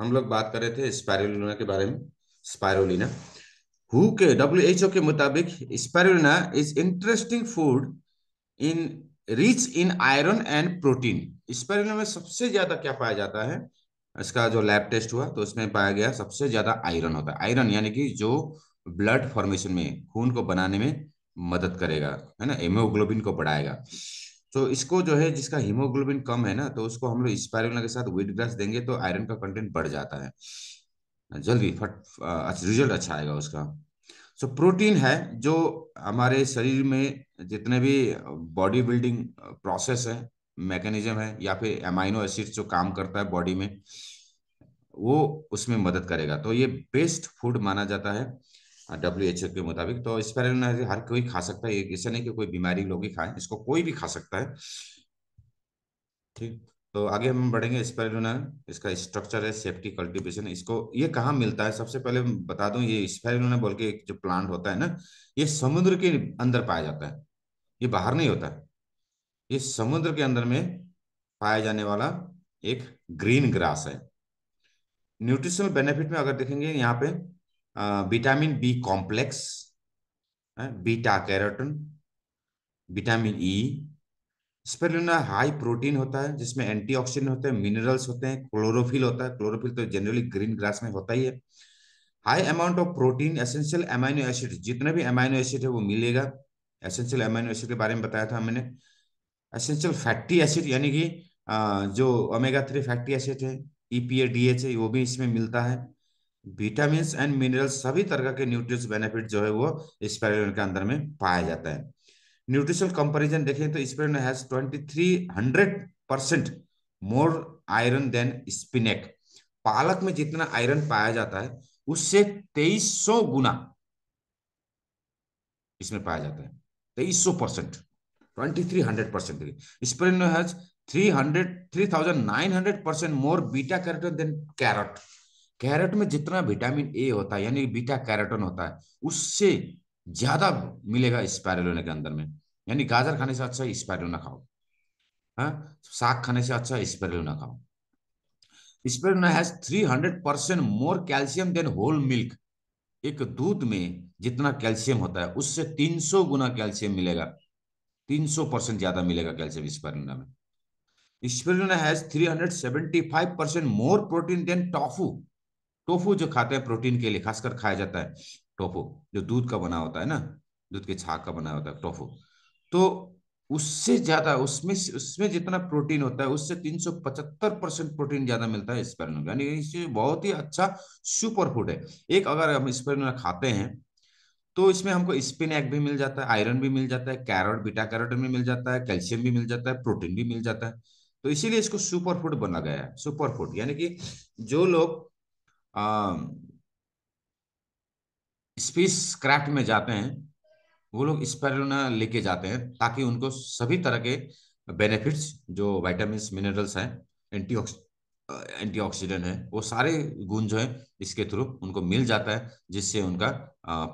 हम लोग बात कर रहे थे स्पायरोना के बारे में स्पायरोना हु के डब्ल्यू एच ओ के मुताबिक spirulina is interesting food in rich in iron and protein spirulina में सबसे ज्यादा क्या पाया जाता है इसका जो लैब टेस्ट हुआ तो उसमें पाया गया सबसे ज्यादा आयरन होता है आयरन यानी कि जो ब्लड फॉर्मेशन में खून को बनाने में मदद करेगा है ना हेमोग्लोबिन को बढ़ाएगा तो इसको जो है जिसका हीमोग्लोबिन कम है ना तो उसको हम लोग स्पायरुला के साथ वेट ग्रास देंगे तो आयरन का कंटेंट बढ़ जाता है जल्दी फट रिजल्ट अच्छा आएगा उसका सो so, प्रोटीन है जो हमारे शरीर में जितने भी बॉडी बिल्डिंग प्रोसेस है मैकेनिज्म है या फिर एमाइनो एसिड जो काम करता है बॉडी में वो उसमें मदद करेगा तो ये बेस्ट फूड माना जाता है डब्ल्यू एच के मुताबिक तो स्पायरलिना हर कोई खा सकता है ऐसा नहीं कि कोई बीमारी लोग ही खाएं इसको कोई भी खा सकता है ठीक तो आगे हम बढ़ेंगे स्पायरलिना इसका स्ट्रक्चर है सेफ्टी कल्टीवेशन इसको ये कहाँ मिलता है सबसे पहले बता दूं ये स्पायरलिना बोल के जो प्लांट होता है ना ये समुद्र के अंदर पाया जाता है ये बाहर नहीं होता ये समुद्र के अंदर में पाया जाने वाला एक ग्रीन ग्रास है न्यूट्रिशनल बेनिफिट में अगर देखेंगे यहाँ पे vitamin B complex beta carotene vitamin E ना हाई प्रोटीन होता है जिसमें एंटीऑक्सीडेंट होते हैं मिनरल्स होते हैं क्लोरोफिल होता है क्लोरोफिल तो जनरली ग्रीन ग्रास में होता ही है high amount of protein essential amino acid जितने भी अमाइनो एसिड है वो मिलेगा एसेंशियल अमाइनो एसिड के बारे में बताया था मैंने एसेंशियल फैटी एसिड यानी कि जो ओमेगा थ्री फैटी एसिड है ईपीए डीएचए वो भी इसमें मिलता है विटामिन एंड मिनरल सभी तरह के न्यूट्रिश बेनिफिट जो है वो स्पेरिन के अंदर में पाया जाता है न्यूट्रिशन कंपेरिजन देखें तो spirulina has twenty three hundred percent more iron than spinach पालक में जितना आयरन पाया जाता है उससे तेईस सौ गुना इसमें पाया जाता है तेईस सौ percent twenty three hundred percent spirulina has three hundred three thousand nine hundred percent more beta carotene than carrot carrot में जितना विटामिन ए होता है यानी बीटा कैरेटन होता है उससे ज्यादा मिलेगा स्पायरोना के अंदर में यानी गाजर खाने से अच्छा स्पायरोना खाओ हाँ? साग खाने से अच्छा स्पायरुलोना खाओ spirulina has 300 percent more calcium than whole milk एक दूध में जितना कैल्शियम होता है उससे 300 गुना कैल्शियम मिलेगा 300 परसेंट ज्यादा मिलेगा कैल्शियम स्पेरोना में spirulina has 375 percent more protein than tofu tofu जो खाते हैं प्रोटीन के लिए खासकर खाया जाता है टोफू जो दूध का बना होता है ना दूध के छाक का बना होता है टोफू तो उससे ज्यादा उसमें उसमें जितना प्रोटीन होता है उससे 375 परसेंट प्रोटीन ज्यादा मिलता है स्पेरुना यानी बहुत ही अच्छा सुपर फूड है एक अगर हम स्पेरुना खाते हैं तो इसमें हमको एग भी मिल जाता है आयरन भी मिल जाता है कैरोट बीटा कैरेट भी मिल जाता है कैल्शियम भी मिल जाता है प्रोटीन भी मिल जाता है तो इसीलिए इसको सुपर फूड बना गया है सुपर फूड यानी कि जो लोग स्पेस क्राफ्ट में जाते हैं वो लोग स्पेरोना लेके जाते हैं ताकि उनको सभी तरह के बेनिफिट्स जो वाइटामिन मिनरल्स हैं एंटी एंटीऑक्सीडेंट है वो सारे गुण जो है इसके थ्रू उनको मिल जाता है जिससे उनका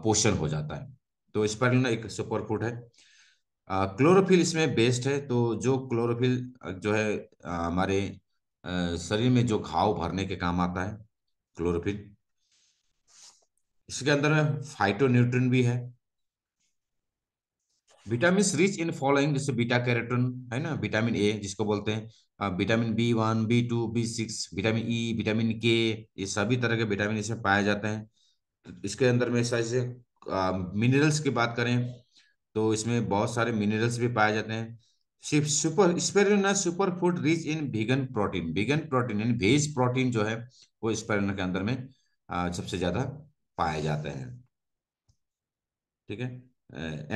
पोषण हो जाता है तो स्पेरोना एक सुपर फूड है क्लोरोफिल इसमें बेस्ट है तो जो क्लोरोफिल जो है हमारे शरीर में जो घाव भरने के काम आता है क्लोरोफिल इसके अंदर में फाइटोन्यूट्रन भी है विटामिन रिच इन फॉलोइंग जैसे बीटा कैरेटन है ना विटामिन ए जिसको बोलते हैं vitamin B one B two B six vitamin E vitamin K ये सभी तरह के विटामिन इसमें पाए जाते हैं तो इसके अंदर में जैसे मिनरल्स की बात करें तो इसमें बहुत सारे मिनरल्स भी पाए जाते हैं super spirulina super food rich in vegan protein vegan protein यानी वेज प्रोटीन जो है वो स्पेरिना के अंदर में सबसे ज्यादा पाए जाते हैं ठीक है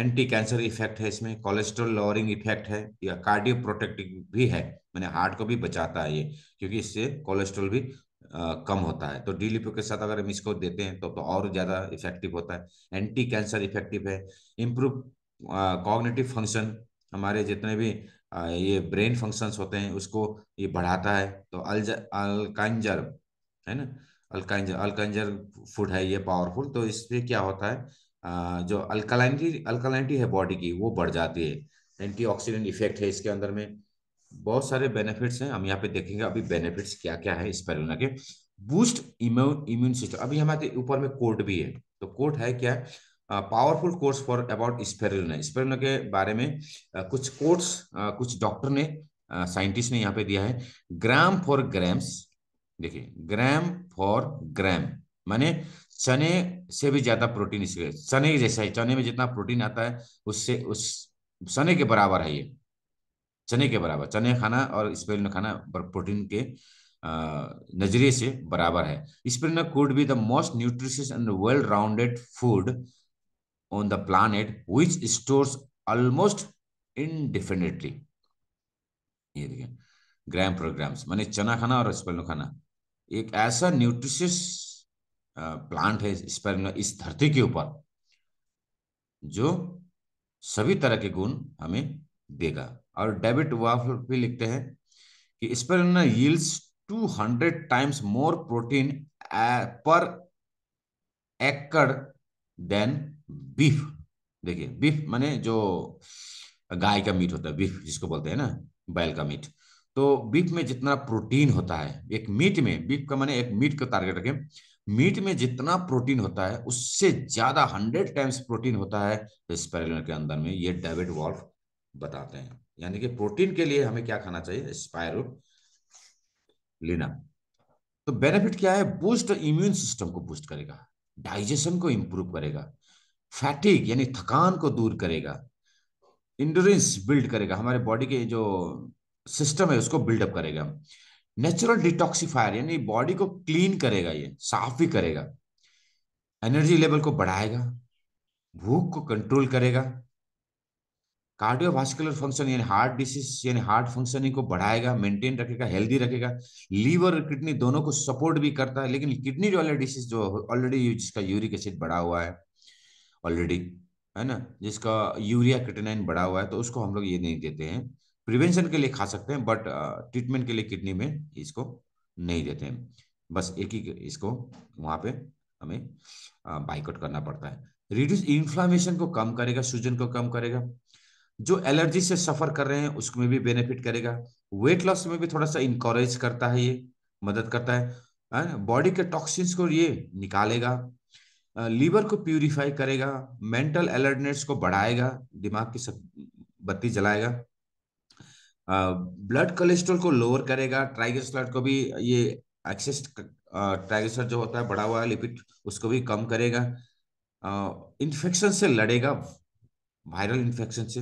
एंटी कैंसर इफेक्ट है इसमें कोलेस्ट्रॉल लॉरिंग इफेक्ट है या कार्डियो प्रोटेक्टिव भी है मैंने हार्ट को भी बचाता है ये क्योंकि इससे कोलेस्ट्रॉल भी आ, कम होता है तो डी के साथ अगर हम इसको देते हैं तो, तो और ज्यादा इफेक्टिव होता है एंटी कैंसर इफेक्टिव है इम्प्रूव कॉग्नेटिव फंक्शन हमारे जितने भी ये ब्रेन फंक्शंस होते हैं उसको ये बढ़ाता है तो अल्ज अलकाइंजर है ना अलकाइंजर अलकाइंजर फूड है ये पावरफुल तो इससे क्या होता है जो अल्कलाइनिटी अल्कलाइनिटी है बॉडी की वो बढ़ जाती है एंटीऑक्सीडेंट इफेक्ट है इसके अंदर में बहुत सारे बेनिफिट्स हैं हम यहाँ पे देखेंगे अभी बेनिफिट्स क्या क्या है इस के बूस्ट इम्यून इम्यून सिस्टम अभी हमारे ऊपर में कोट भी है तो कोट है क्या powerful quotes for about spirulina spirulina के बारे में कुछ कोर्स कुछ डॉक्टर ने साइंटिस्ट ने यहाँ पे दिया है ग्राम फॉर ग्राम्स देखिए ग्राम फॉर ग्राम माने चने से भी ज्यादा प्रोटीन इसके चने जैसा है चने में जितना प्रोटीन आता है उससे उस चने के बराबर है ये चने के बराबर चने खाना और स्पेरिन खाना प्रोटीन के नजरिए से बराबर है spirulina could be the most nutritious and well rounded food on the planet which stores almost indefinitely ये देखिए ग्राम प्रोग्राम्स माने चना खाना और स्पर्नो खाना एक ऐसा न्यूट्रिशियस प्लांट है स्पर्नो इस धरती के ऊपर जो सभी तरह के गुण हमें देगा और डेविड वाफ भी लिखते हैं कि spirulina yields 200 times more protein per acre then beef देखिए बीफ माने जो गाय का मीट होता है बीफ जिसको बोलते हैं ना बैल का मीट तो बीफ में जितना प्रोटीन होता है एक मीट में बीफ का माने एक मीट का टारगेट रखें मीट में जितना प्रोटीन होता है उससे ज्यादा हंड्रेड टाइम्स प्रोटीन होता है स्पायरल के अंदर में ये डेविड वॉल्फ बताते हैं यानी कि प्रोटीन के लिए हमें क्या खाना चाहिए स्पायरुलिना तो बेनिफिट क्या है बूस्ट इम्यून सिस्टम को बूस्ट करेगा डाइजेशन को इंप्रूव करेगा फैटिक यानी थकान को दूर करेगा इंडोरेंस बिल्ड करेगा हमारे बॉडी के जो सिस्टम है उसको बिल्डअप करेगा नेचुरल डिटॉक्सीफायर यानी बॉडी को क्लीन करेगा ये साफ भी करेगा एनर्जी लेवल को बढ़ाएगा भूख को कंट्रोल करेगा कार्डियोवास्कुलर फंक्शन यानी हार्ट डिसीज यानी हार्ट फंक्शनिंग को बढ़ाएगा मेंटेन रखेगा हेल्दी रखेगा लीवर और किडनी दोनों को सपोर्ट भी करता है लेकिन किडनी वाला डिसीज जो ऑलरेडी जिसका यूरिक एसिड बढ़ा हुआ है ऑलरेडी है ना जिसका यूरिया क्रिटेनाइन बढ़ा हुआ है तो उसको हम लोग ये नहीं देते हैं प्रिवेंशन के लिए खा सकते हैं बट ट्रीटमेंट uh, के लिए किडनी में इसको नहीं देते हैं बस एक ही इसको वहां पे हमें बाइकआउट uh, करना पड़ता है रिड्यूस इन्फ्लामेशन को कम करेगा सूजन को कम करेगा जो एलर्जी से सफर कर रहे हैं उसमें भी बेनिफिट करेगा वेट लॉस में भी थोड़ा सा इंकरेज करता है ये मदद करता है बॉडी के टॉक्सिन्स को ये निकालेगा लीवर को प्यूरिफाई करेगा मेंटल अलर्टनेस को बढ़ाएगा दिमाग की सब बत्ती जलाएगा ब्लड कोलेस्ट्रॉल को लोअर करेगा ट्राइग्लिसराइड को भी ये एक्सेस ट्राइग्लिसराइड जो होता है बढ़ा हुआ लिपिड उसको भी कम करेगा इन्फेक्शन से लड़ेगा वायरल इन्फेक्शन से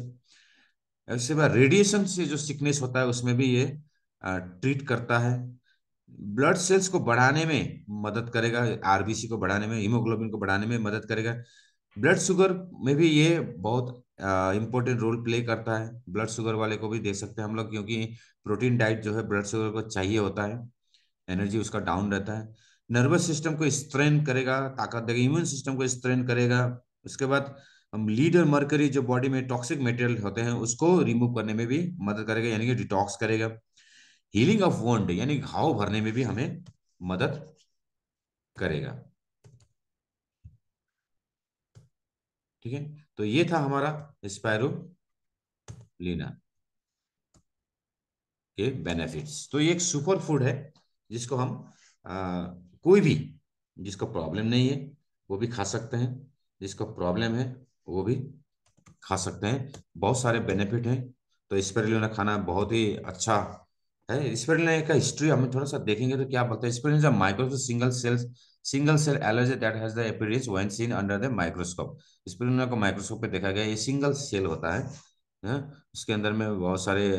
इसके बाद रेडिएशन से जो सिकनेस होता है उसमें भी ये ट्रीट करता है ब्लड सेल्स को बढ़ाने में मदद करेगा आरबीसी को बढ़ाने में हीमोग्लोबिन को बढ़ाने में मदद करेगा ब्लड शुगर में भी ये बहुत इंपॉर्टेंट रोल प्ले करता है ब्लड शुगर वाले को भी दे सकते हैं हम लोग क्योंकि प्रोटीन डाइट जो है ब्लड शुगर को चाहिए होता है एनर्जी उसका डाउन रहता है नर्वस सिस्टम को स्ट्रेन करेगा ताकत देगा इम्यून सिस्टम को स्ट्रेन करेगा उसके बाद हम लीडर मर्करी जो बॉडी में टॉक्सिक मटेरियल होते हैं उसको रिमूव करने में भी मदद करेगा यानी कि डिटॉक्स करेगा हीलिंग ऑफ वोंड यानी घाव भरने में भी हमें मदद करेगा ठीक है तो ये था हमारा स्पायरो के बेनिफिट्स तो ये एक सुपर फूड है जिसको हम आ, कोई भी जिसको प्रॉब्लम नहीं है वो भी खा सकते हैं जिसको प्रॉब्लम है वो भी खा सकते हैं बहुत सारे बेनिफिट हैं तो स्पायरोना खाना बहुत ही अच्छा है का हिस्ट्री हम थोड़ा सा देखेंगे तो क्या बोलते हैं spirulina microscope single cells single cell algae that has the appearance when seen under the microscope spirulina को माइक्रोस्कोप पे देखा गया ये सिंगल सेल होता है है हाँ? उसके अंदर में बहुत सारे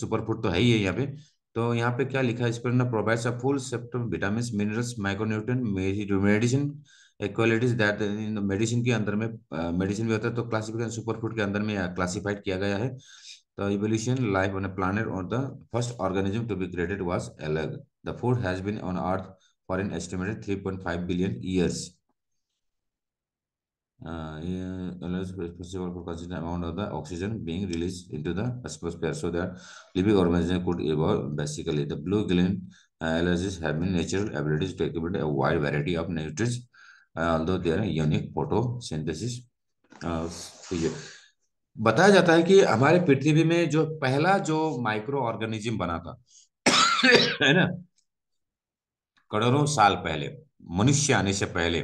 सुपर फूड तो है ही है यहाँ पे तो यहाँ पे क्या लिखा है spirulina provides a full spectrum of vitamin minerals micronutrient medicine qualities that in medicine के अंदर में मेडिसिन भी होता है तो क्लासिफिकेशन सुपर फूड के अंदर में क्लासिफाइड किया गया है The evolution life on a planet or the first organism to be created was algae. The food has been on Earth for an estimated 3.5 billion years. Uh, yeah, responsible for the amount of the oxygen being released into the atmosphere so that living organisms could evolve basically. The blue gland uh, allergies have been natural abilities to accumulate a wide variety of nutrients, uh, although they are unique photosynthesis uh, बताया जाता है कि हमारे पृथ्वी में जो पहला जो micro organism बना था है ना करोड़ों साल पहले मनुष्य आने से पहले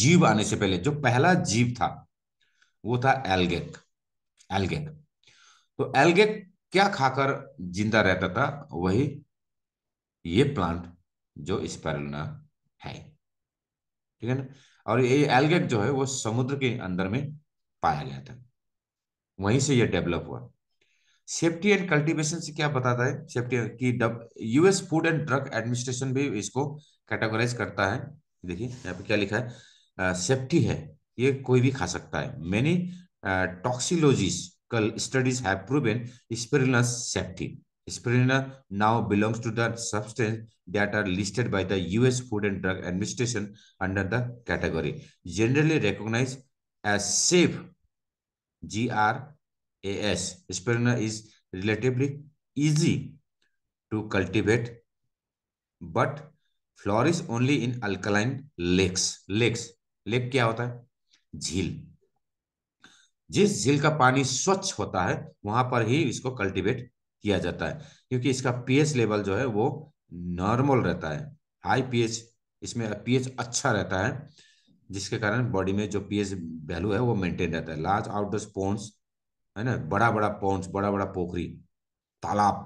जीव आने से पहले जो पहला जीव था वो था एल्गेक एल्गेक तो एल्गेक क्या खाकर जिंदा रहता था वही ये प्लांट जो पर है ठीक है ना और ये एल्गेक जो है वो समुद्र के अंदर में पाया गया था वहीं से ये डेवलप हुआ सेफ्टी एंड कल्टीवेशन से क्या बताता है सेफ्टी की US food and drug administration भी इसको कैटेगराइज करता है देखिए यहाँ पे क्या लिखा है सेफ्टी uh, है ये कोई भी खा सकता है मेनी कल studies have proven spirulina safety spirulina now belongs to the substance that are listed by the US food and drug administration under the category generally recognize as safe GRAS. Spirulina is relatively easy to cultivate but flourish only in alkaline lakes. Lakes. Lake क्या होता है झील जिस झील का पानी स्वच्छ होता है वहां पर ही इसको कल्टिवेट किया जाता है क्योंकि इसका पीएच लेवल जो है वो नॉर्मल रहता है हाई पीएच इसमें पीएच अच्छा रहता है जिसके कारण बॉडी में जो पीएच वैल्यू है वो मेंटेन रहता है लार्ज आउटडोर स्पोन्स है ना बड़ा बड़ा पोन्स बड़ा बड़ा पोखरी तालाब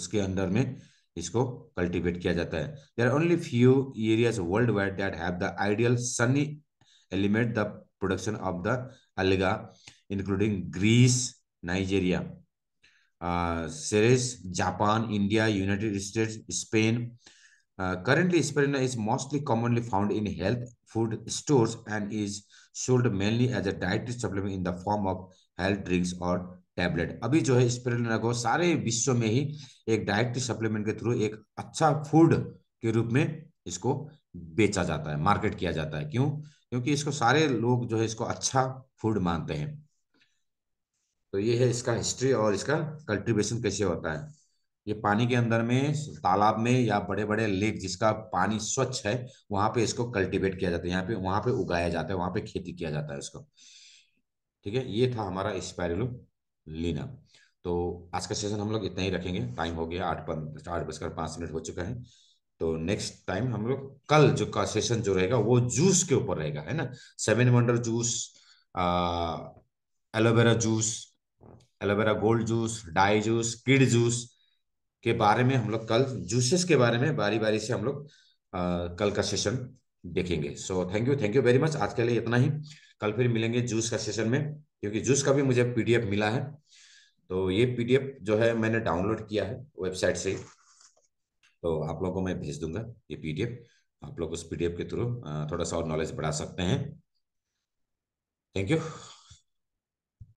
उसके अंदर में इसको कल्टीवेट किया जाता है there only few areas world wide that have the ideal sunny element the production of the alga including Greece Nigeria Ceres Japan India United States Spain currently Spain is mostly commonly found in health food stores and is sold mainly as a dietary supplement in the form of health drinks or tablet अभी जो है spirulina को सारे विश्व में ही एक dietary supplement के through एक अच्छा फूड के रूप में इसको बेचा जाता है मार्केट किया जाता है क्यों क्योंकि इसको सारे लोग जो है इसको अच्छा फूड मानते हैं तो ये है इसका हिस्ट्री और इसका कल्टीवेशन कैसे होता है ये पानी के अंदर में तालाब में या बड़े बड़े लेक जिसका पानी स्वच्छ है वहां पे इसको कल्टीवेट किया जाता है यहाँ पे वहां पे उगाया जाता है वहां पे खेती किया जाता है इसको ठीक है ये था हमारा लीना तो आज का सेशन हम लोग इतना ही रखेंगे टाइम हो गया आठ पंद्रह आठ बजकर पांच मिनट हो चुका है तो नेक्स्ट टाइम हम लोग कल जो का सेशन जो रहेगा वो जूस के ऊपर रहेगा है ना seven wonder juice aloe vera juice aloe vera gold juice डाई जूस किड जूस के बारे में हम लोग कल जूसेस के बारे में बारी बारी से हम लोग कल का सेशन देखेंगे so thank you thank you very much आज के लिए इतना ही कल फिर मिलेंगे जूस का सेशन में क्योंकि जूस का भी मुझे पीडीएफ मिला है तो ये पीडीएफ जो है मैंने डाउनलोड किया है वेबसाइट से तो आप लोगों को मैं भेज दूंगा ये पीडीएफ आप लोग उस पीडीएफ के थ्रू थोड़ा सा और नॉलेज बढ़ा सकते हैं थैंक यू